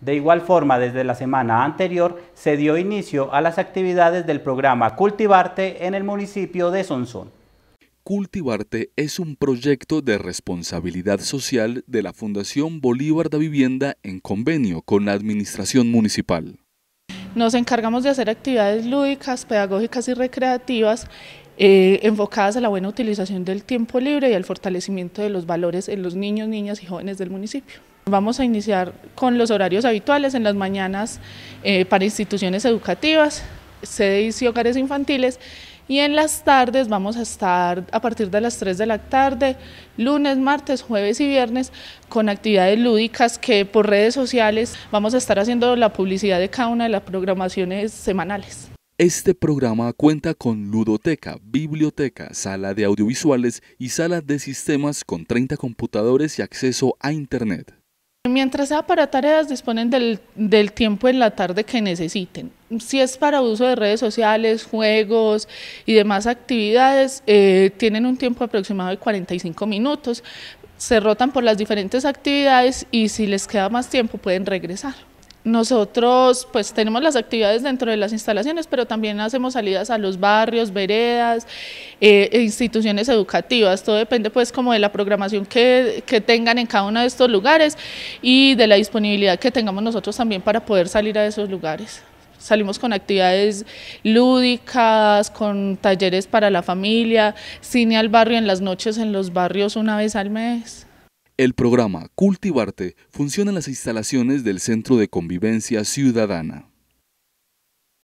De igual forma, desde la semana anterior se dio inicio a las actividades del programa Cultivarte en el municipio de Sonsón. Cultivarte es un proyecto de responsabilidad social de la Fundación Bolívar de Vivienda en convenio con la Administración Municipal. Nos encargamos de hacer actividades lúdicas, pedagógicas y recreativas eh, enfocadas a la buena utilización del tiempo libre y al fortalecimiento de los valores en los niños, niñas y jóvenes del municipio. Vamos a iniciar con los horarios habituales en las mañanas eh, para instituciones educativas, sedes y hogares infantiles y en las tardes vamos a estar a partir de las 3 de la tarde, lunes, martes, jueves y viernes, con actividades lúdicas que por redes sociales vamos a estar haciendo la publicidad de cada una de las programaciones semanales. Este programa cuenta con ludoteca, biblioteca, sala de audiovisuales y sala de sistemas con 30 computadores y acceso a Internet. Mientras sea para tareas, disponen del, tiempo en la tarde que necesiten. Si es para uso de redes sociales, juegos y demás actividades, eh, tienen un tiempo aproximado de 45 minutos. Se rotan por las diferentes actividades y si les queda más tiempo pueden regresar. Nosotros pues tenemos las actividades dentro de las instalaciones, pero también hacemos salidas a los barrios, veredas, eh, e instituciones educativas, todo depende pues como de la programación que, tengan en cada uno de estos lugares y de la disponibilidad que tengamos nosotros también para poder salir a esos lugares. Salimos con actividades lúdicas, con talleres para la familia, cine al barrio en las noches en los barrios una vez al mes. El programa Cultivarte funciona en las instalaciones del Centro de Convivencia Ciudadana.